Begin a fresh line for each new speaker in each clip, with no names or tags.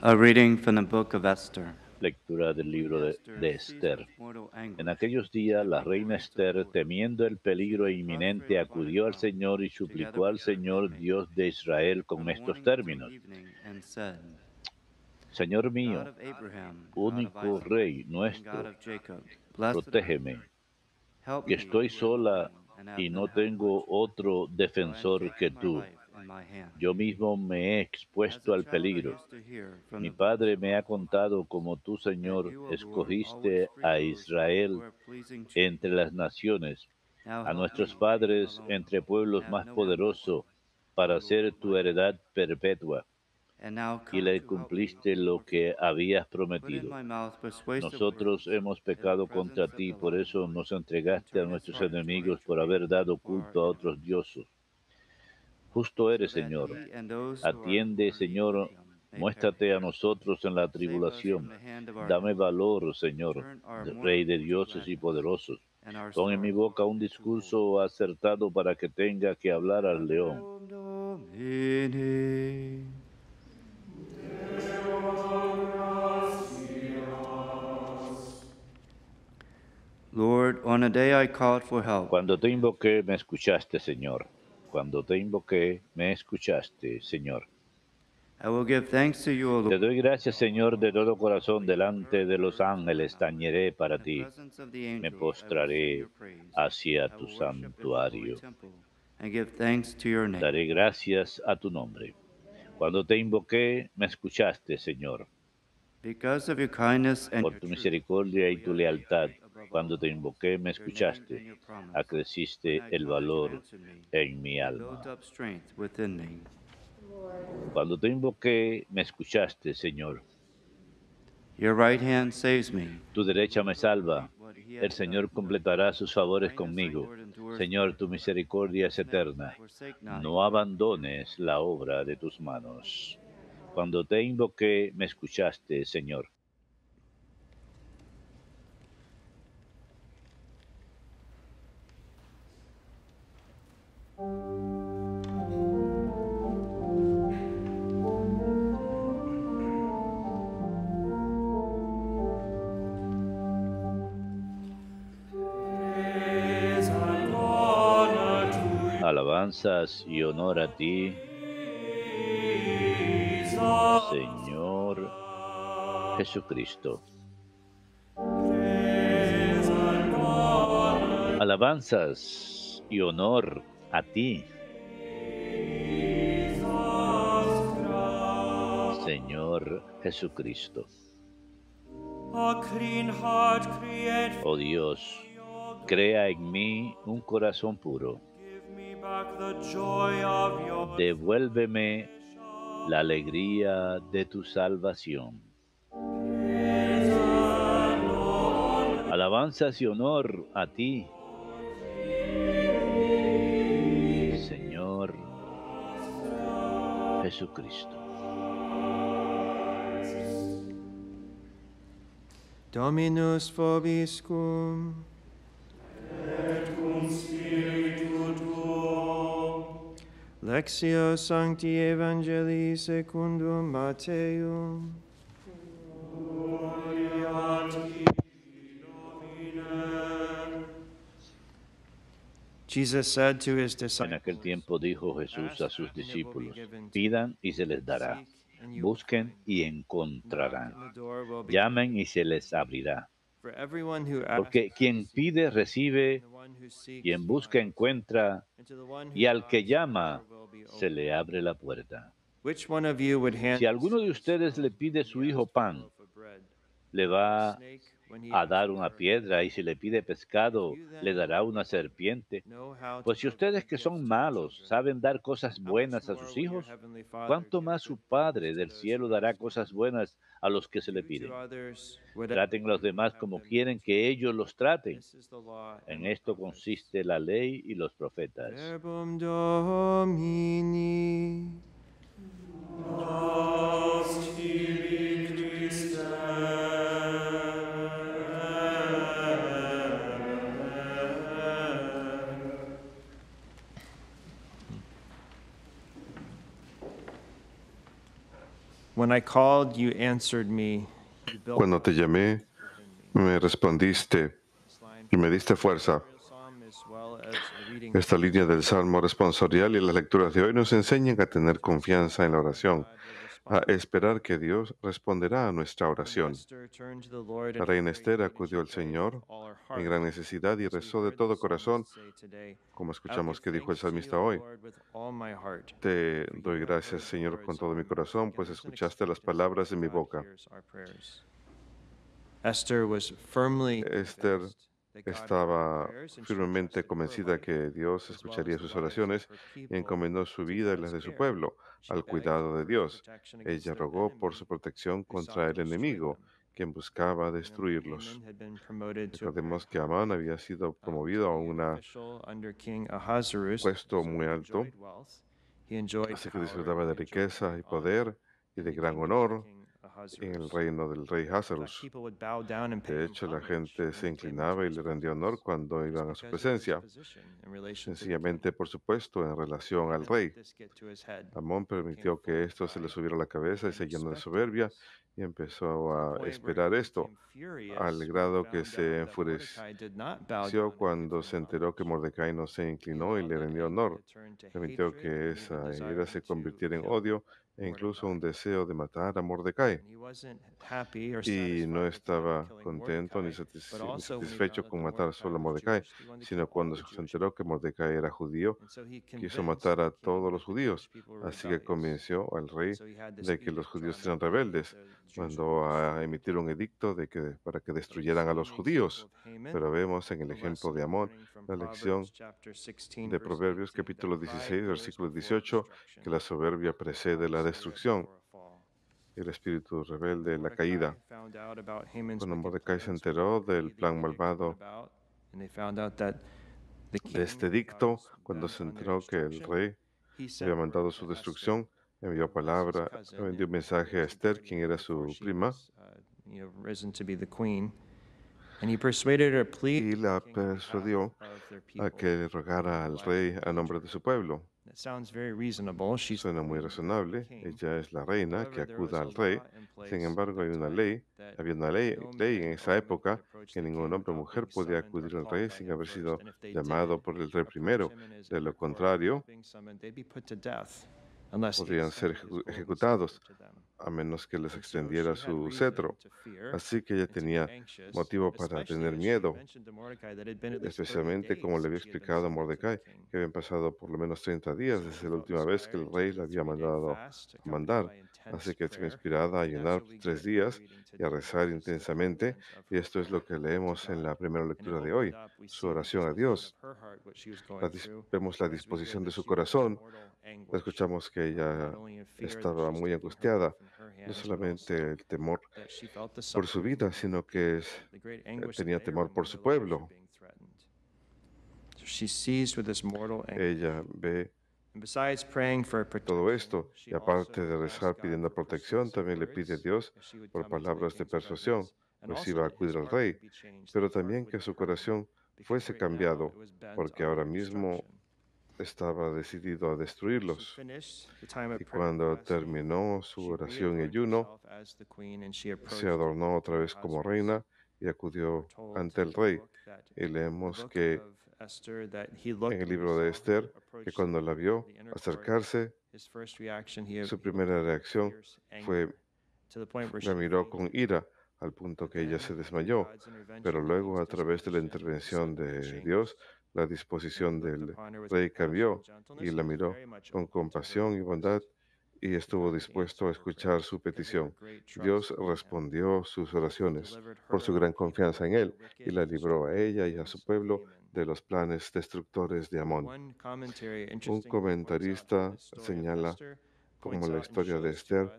A Lectura del libro de, de, Esther. En aquellos días la reina Esther, temiendo el peligro inminente, acudió al Señor y suplicó al Señor Dios de Israel con estos términos. Señor mío, único rey nuestro, protégeme, que estoy sola y no tengo otro defensor que tú. Yo mismo me he expuesto al peligro. Mi padre me ha contado cómo tú, Señor, escogiste a Israel entre las naciones, a nuestros padres entre pueblos más poderosos, para ser tu heredad perpetua y le cumpliste lo que habías prometido. Nosotros hemos pecado contra ti, por eso nos entregaste a nuestros enemigos por haber dado culto a otros dioses. Justo eres, Señor. Atiende, Señor. Muéstrate a nosotros en la tribulación. Dame valor, Señor, Rey de dioses y poderosos. Pon en mi boca un discurso acertado para que tenga que hablar al león. Cuando te invoqué, me escuchaste, Señor. Cuando te invoqué, me escuchaste, Señor. te doy gracias, Señor, de todo corazón. Delante de los ángeles tañeré para ti. Me postraré hacia tu santuario. Daré gracias a tu nombre. Cuando te invoqué, me escuchaste, Señor. Por tu misericordia y tu lealtad, cuando te invoqué, me escuchaste, acreciste el valor en mi alma. Cuando te invoqué, me escuchaste, Señor. Tu derecha me salva. El Señor completará sus favores conmigo. Señor, tu misericordia es eterna. No abandones la obra de tus manos. Cuando te invoqué, me escuchaste, Señor. alabanzas y honor a ti, Señor Jesucristo. Alabanzas y honor a ti, Señor Jesucristo. Oh Dios, crea en mí un corazón puro Devuélveme la alegría de tu salvación. Alabanzas y honor a ti, Señor
Jesucristo. Dominus Fobiscum Lexio Sancti Evangelii secundum Mateum.
En aquel tiempo dijo Jesús a sus discípulos, pidan y se les dará, busquen y encontrarán, llamen y se les abrirá porque quien pide, recibe, quien busca, encuentra, y al que llama, se le abre la puerta. Si alguno de ustedes le pide a su hijo pan, le va a dar una piedra, y si le pide pescado, le dará una serpiente. Pues si ustedes que son malos saben dar cosas buenas a sus hijos, ¿cuánto más su Padre del cielo dará cosas buenas a los que se le piden. Traten a los demás como quieren que ellos los traten. En esto consiste la
ley y los profetas. Cuando
te llamé, me respondiste y me diste fuerza. Esta línea del Salmo responsorial y las lecturas de hoy nos enseñan a tener confianza en la oración, a esperar que Dios responderá a nuestra oración. La reina Esther acudió al Señor en gran necesidad y rezó de todo corazón,
como escuchamos que dijo el salmista hoy.
Te doy gracias, Señor, con todo mi corazón, pues escuchaste las palabras de mi boca. Esther estaba firmemente convencida que Dios escucharía sus oraciones y encomendó su vida y la de su pueblo al cuidado de Dios. Ella rogó por su protección contra el enemigo, quien buscaba destruirlos. Recordemos que Amán había sido uh, promovido a un puesto muy alto, así que disfrutaba de riqueza y poder y de gran honor en el reino del rey Hazarus. De hecho, la gente se inclinaba y le rendía honor cuando iban a su presencia, sencillamente, por supuesto, en relación al rey. Amón permitió que esto se le subiera a la cabeza y se llenó de soberbia y empezó a esperar esto, al grado que se enfureció cuando se enteró que Mordecai no se inclinó y le rendió honor. Permitió que esa ira se convirtiera en odio e incluso un deseo de matar a Mordecai. Y no estaba contento ni, satisfecho con matar solo a Mordecai, sino cuando se enteró que Mordecai era judío, quiso matar a todos los judíos. Así que convenció al rey de que los judíos eran rebeldes. Mandó a emitir un edicto de que, para que destruyeran a los judíos. Pero vemos en el ejemplo de Amón la lección
de Proverbios
capítulo 16, versículo 18, que la soberbia precede la destrucción y el espíritu rebelde, la caída.
Cuando
Mordecai se enteró del plan malvado
de
este dicto, cuando se enteró que el rey había mandado su destrucción, envió palabra, envió un mensaje a Esther, quien era su prima, y la persuadió a que rogara al rey a nombre de su pueblo. Suena muy razonable, ella es la reina que acuda al rey. Sin embargo, hay una ley, había una ley, ley en esa época que ningún hombre o mujer podía acudir al rey sin haber sido llamado por el rey primero. De lo contrario, podrían ser ejecutados a menos que les extendiera su cetro. Así que ella tenía motivo para tener miedo,
especialmente
como le había explicado a Mordecai, que habían pasado por lo menos 30 días desde la última vez que el rey le había mandado mandar Así que estoy inspirada a ayunar tres días y a rezar intensamente. Y esto es lo que leemos en la primera lectura de hoy, su oración a Dios. vemos la disposición de su corazón. Escuchamos que ella estaba muy angustiada, no solamente el temor por su vida, sino que eh, tenía temor por su pueblo. Ella ve todo esto, y aparte de rezar pidiendo protección, también le pide a Dios por palabras de persuasión, pues iba a acudir al rey, pero también que su corazón fuese cambiado, porque ahora mismo estaba decidido a destruirlos.
Y cuando terminó
su oración y ayuno, se adornó otra vez como reina y acudió ante el rey. Y leemos que en el libro de Esther que cuando la vio acercarse,
su
primera reacción fue, la miró con ira al punto que ella se desmayó, pero luego a través de la intervención de Dios, la disposición del rey cambió y la miró con compasión y bondad y estuvo dispuesto a escuchar su petición. Dios respondió sus oraciones por su gran confianza en él y la libró a ella y a su pueblo de los planes destructores de Amón. Un comentarista señala como la historia de Esther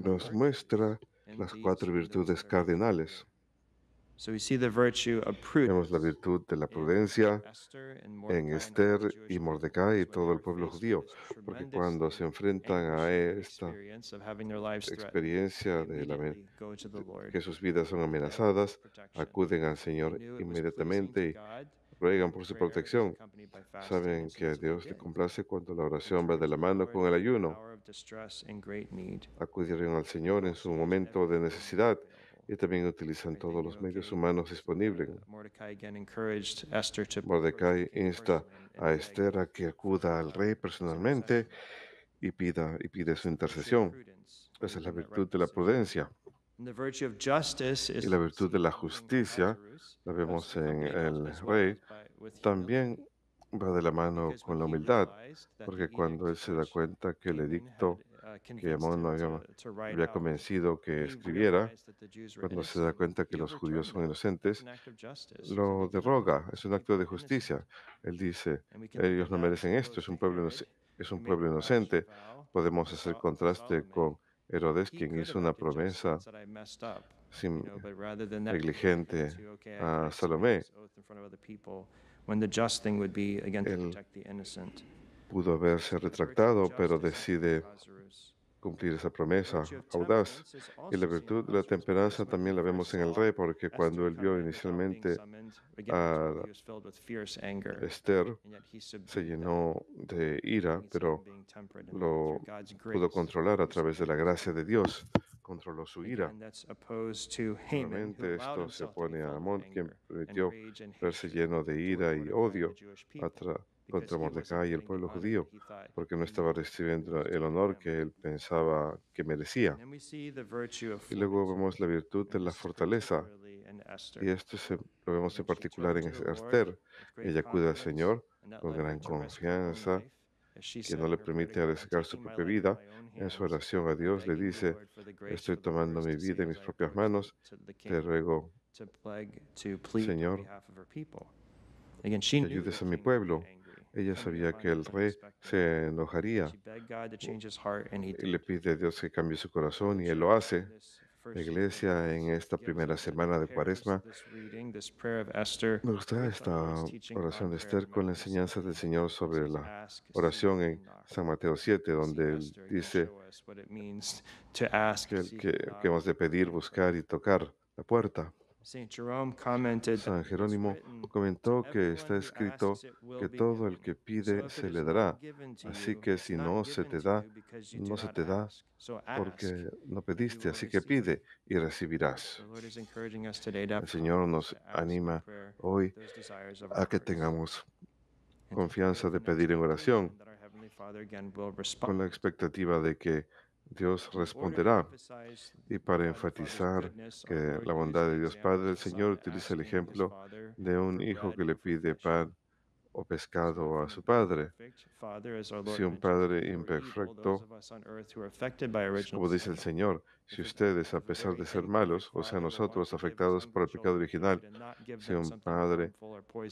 nos muestra las cuatro virtudes cardinales Vemos la virtud de la prudencia en Esther y Mordecai y todo el pueblo judío, porque cuando se enfrentan a esta experiencia de, que sus vidas son amenazadas, acuden al Señor inmediatamente y ruegan por su protección. Saben que a Dios le complace cuando la oración va de la mano con el ayuno. Acudieron al Señor en su momento de necesidad y también utilizan todos los medios humanos uh, disponibles. Mordecai insta a Esther a que acuda al uh, rey personalmente y, pida, y pide su intercesión. Esa es la virtud de la prudencia. Y la virtud de la justicia, la vemos en el rey, también va de la mano con la humildad, porque cuando él se da cuenta que el edicto Uh, que Amón no había convencido que escribiera, cuando se da cuenta que los judíos son inocentes, lo derroga, es un acto de justicia. Él dice, ellos no merecen esto, es un pueblo, es un pueblo inocente. Podemos hacer contraste con Herodes, quien hizo una promesa negligente a Salomé. Él pudo haberse retractado, pero decide cumplir esa promesa audaz. Y la virtud de la temperanza también la vemos en el rey, porque cuando él vio inicialmente a Esther, se llenó de ira, pero lo pudo controlar a través de la gracia de Dios. Controló su ira.
Realmente esto se opone a
Amón, quien permitió verse lleno de ira y odio a contra Mordecai y el pueblo judío, porque no estaba recibiendo el honor que él pensaba que merecía. Y luego vemos la virtud de la fortaleza, y esto se, lo vemos en particular en Esther. Ella cuida al Señor con gran confianza, que no le permite arriesgar su propia vida, en su oración a Dios le dice, estoy tomando mi vida en mis propias manos, te ruego, Señor, que ayudes a mi pueblo. Ella sabía que el rey se enojaría y le pide a Dios que cambie su corazón y él lo hace. La iglesia en esta primera semana de Cuaresma me gusta esta oración de Esther con la enseñanza del Señor sobre la oración en San Mateo 7, donde él dice que, que, que hemos de pedir, buscar y tocar la puerta. San Jerónimo comentó que está escrito que todo el que pide se le dará, así que si no se te da, no se te da porque no pediste, así que pide y recibirás.
El Señor nos anima hoy a que
tengamos confianza de pedir en oración con la expectativa de que Dios responderá. Y para enfatizar que la bondad de Dios Padre, el Señor utiliza el ejemplo de un hijo que le pide pan o pescado a su padre. Si un padre imperfecto, como dice el Señor, si ustedes, a pesar de ser malos, o sea, nosotros afectados por el pecado original, si un padre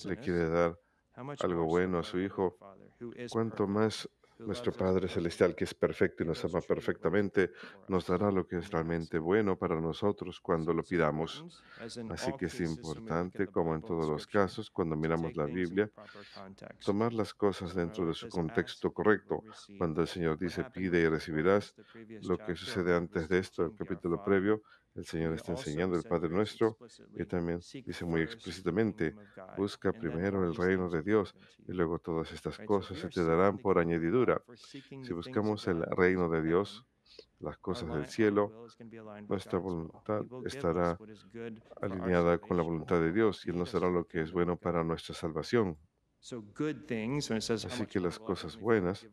le quiere dar algo bueno a su hijo, ¿cuánto más pues Nuestro Padre Celestial, que es perfecto y nos ama perfectamente, nos dará lo que es realmente bueno para nosotros cuando lo pidamos.
Así que es importante,
como en todos los casos, cuando miramos la Biblia, tomar las cosas dentro de su contexto correcto. Cuando el Señor dice, pide y recibirás, lo que sucede antes de esto, el capítulo previo, el Señor está enseñando el Padre Nuestro y también dice muy explícitamente, busca primero el reino de Dios y luego todas estas cosas se te darán por añadidura. Si buscamos el reino de Dios, las cosas del cielo, nuestra voluntad estará alineada con la voluntad de Dios y Él nos será lo que es bueno para nuestra salvación. Así que las cosas buenas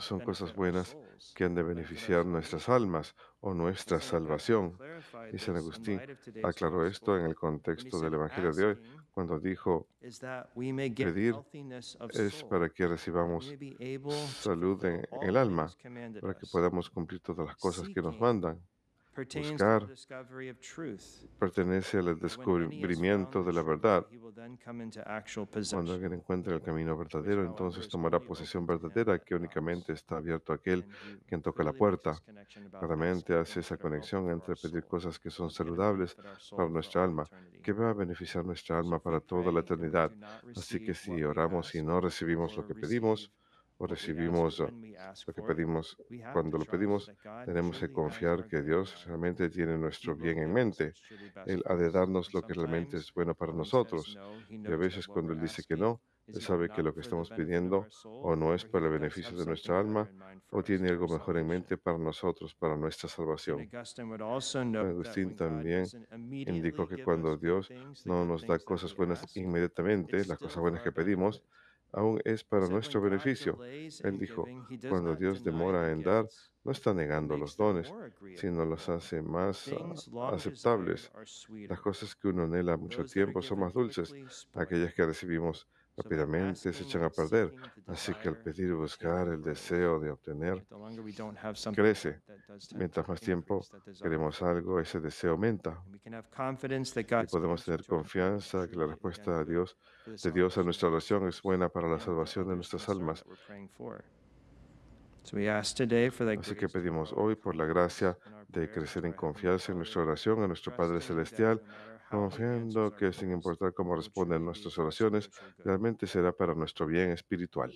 son cosas buenas que han de beneficiar nuestras almas o nuestra salvación. Y San Agustín aclaró esto en el contexto del Evangelio de hoy, cuando dijo, pedir es para que recibamos salud en el alma, para que podamos cumplir todas las cosas que nos mandan buscar
pertenece al descubrimiento de la verdad. Cuando alguien
encuentre el camino verdadero, entonces tomará posesión verdadera que únicamente está abierto a aquel quien toca la puerta. Claramente hace esa conexión entre pedir cosas que son saludables para nuestra alma, que va a beneficiar nuestra alma para toda la eternidad. Así que si oramos y no recibimos lo que pedimos, o recibimos lo que pedimos. Cuando lo pedimos, tenemos que confiar que Dios realmente tiene nuestro bien en mente. Él ha de darnos lo que realmente es bueno para nosotros. Y a veces cuando Él dice que no, Él sabe que lo que estamos pidiendo o no es para el beneficio de nuestra alma o tiene algo mejor en mente para nosotros, para nuestra salvación. Agustín también indicó que cuando Dios no nos da cosas buenas inmediatamente, las cosas buenas que pedimos, aún es para nuestro beneficio. Él dijo, cuando Dios demora en dar, no está negando los dones, sino los hace más ah, aceptables. Las cosas que uno anhela mucho tiempo son más dulces, aquellas que recibimos rápidamente se echan a perder. Así que al pedir y buscar el deseo de obtener, crece. Mientras más tiempo queremos algo, ese deseo aumenta. Y podemos tener confianza que la respuesta de Dios, de Dios a nuestra oración es buena para la salvación de nuestras almas. Así que pedimos hoy por la gracia de crecer en confianza en nuestra oración a nuestro Padre Celestial, confiando que sin importar cómo responden nuestras oraciones, realmente será para nuestro bien espiritual.